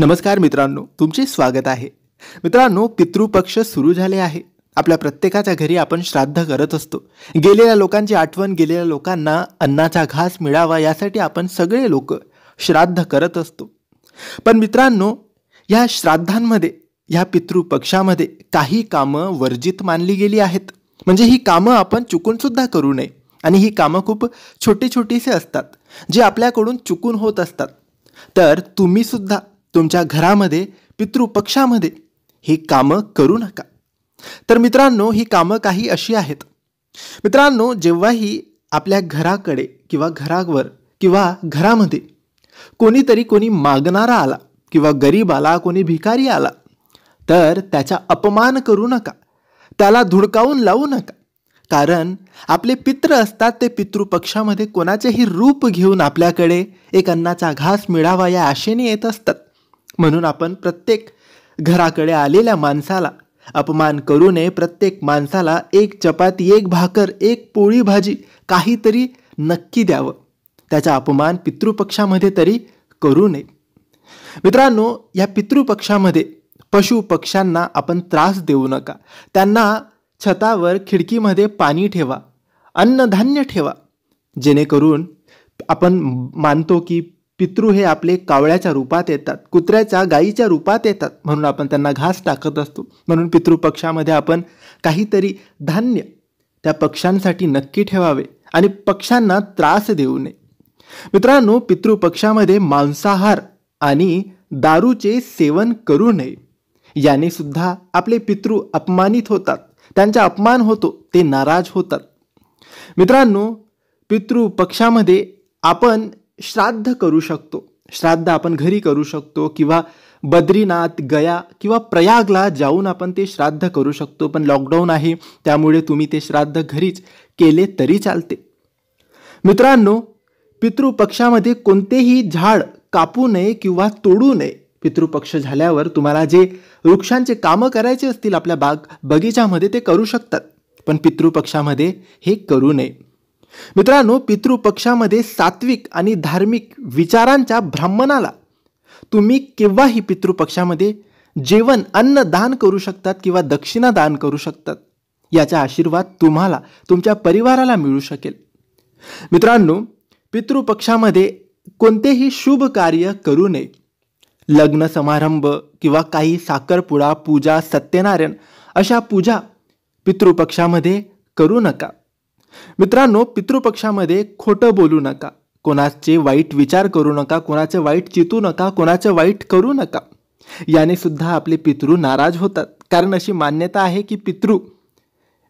नमस्कार मित्रांनो तुमचे स्वागत आहे मित्रांनो पितृपक्ष सुरू झाले आहे आपल्या प्रत्येकाच्या घरी आपण श्राद्ध करत असतो गेलेल्या लोकांची आठवण गेलेल्या लोकांना अन्नाचा घास मिळावा यासाठी आपण सगळे लोक श्राद्ध करत असतो पण मित्रांनो या श्राद्धांमध्ये या पितृपक्षामध्ये काही कामं वर्जित मानली गेली आहेत म्हणजे ही कामं आपण चुकूनसुद्धा करू नये आणि ही कामं खूप छोटी छोटीसे असतात जे आपल्याकडून चुकून होत असतात तर तुम्हीसुद्धा तुमच्या घरामध्ये पितृपक्षामध्ये ही कामं करू नका तर मित्रांनो ही कामं काही अशी आहेत मित्रांनो जेव्हाही आपल्या घराकडे किंवा घरावर किंवा घरामध्ये कोणीतरी कोणी मागणारा आला किंवा गरीब आला कोणी भिकारी आला तर त्याचा अपमान करू नका त्याला धुडकावून लावू नका कारण आपले पित्र असतात ते पितृपक्षामध्ये कोणाचेही रूप घेऊन आपल्याकडे एक अन्नाचा घास मिळावा या आशेने येत असतात म्हणून आपण प्रत्येक घराकडे आलेल्या माणसाला अपमान करू नये प्रत्येक माणसाला एक चपाती एक भाकर एक पोळी भाजी काहीतरी नक्की द्यावं त्याचा अपमान पितृपक्षामध्ये तरी करू नये मित्रांनो या पितृपक्षामध्ये पशु पक्ष्यांना आपण त्रास देऊ नका त्यांना छतावर खिडकीमध्ये पाणी ठेवा अन्नधान्य ठेवा जेणेकरून आपण मानतो की पितृ हे आपले कावळ्याच्या रूपात येतात कुत्र्याच्या गायीच्या रूपात येतात म्हणून आपण त्यांना घास टाकत असतो म्हणून पितृपक्षामध्ये आपण काहीतरी धान्य त्या पक्ष्यांसाठी नक्की ठेवावे आणि पक्ष्यांना त्रास देऊ नये मित्रांनो पितृपक्षामध्ये मांसाहार आणि दारूचे सेवन करू नये याने सुद्धा आपले पितृ अपमानित होतात त्यांचा अपमान होतो ते नाराज होतात मित्रांनो पक्षामध्ये आपण श्राद्ध करू शकतो श्राद्ध आपण घरी करू शकतो किंवा बद्रीनाथ गया किंवा प्रयागला जाऊन आपण ते श्राद्ध करू शकतो पण लॉकडाऊन आहे त्यामुळे तुम्ही ते श्राद्ध घरीच केले तरी चालते मित्रांनो पितृपक्षामध्ये कोणतेही झाड कापू नये किंवा तोडू नये पितृपक्ष झाल्यावर तुम्हाला जे वृक्षांचे कामं करायचे असतील आपल्या बाग बगीच्यामध्ये ते करू शकतात पण पितृपक्षामध्ये हे करू नये मित्रांनो पितृपक्षामध्ये सात्विक आणि धार्मिक विचारांच्या ब्राह्मणाला तुम्ही केव्हाही पितृपक्षामध्ये जेवण अन्न दान करू शकतात किंवा दक्षिणा दान करू शकतात याचा आशीर्वाद तुम्हाला तुमच्या परिवाराला मिळू शकेल मित्रांनो पितृपक्षामध्ये कोणतेही शुभ कार्य करू नये लग्न समारंभ किंवा काही साखरपुडा पूजा सत्यनारायण अशा पूजा पितृपक्षामध्ये करू नका मित्रांनो पितृपक्षामध्ये खोटं बोलू नका कोणाचे वाईट विचार करू नका कोणाचे वाईट चितू नका कोणाचे वाईट करू नका याने सुद्धा आपले पितृ नाराज होतात कारण अशी मान्यता आहे की पितृ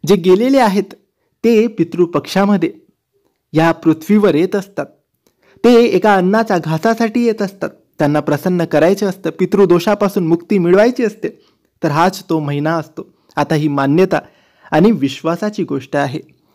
जे गेलेले आहेत ते पितृपक्षामध्ये या पृथ्वीवर येत असतात ते एका अन्नाच्या घासासाठी येत असतात त्यांना प्रसन्न करायचे असतं पितृदोषापासून मुक्ती मिळवायची असते तर हाच तो महिना असतो आता ही मान्यता आणि विश्वासाची गोष्ट आहे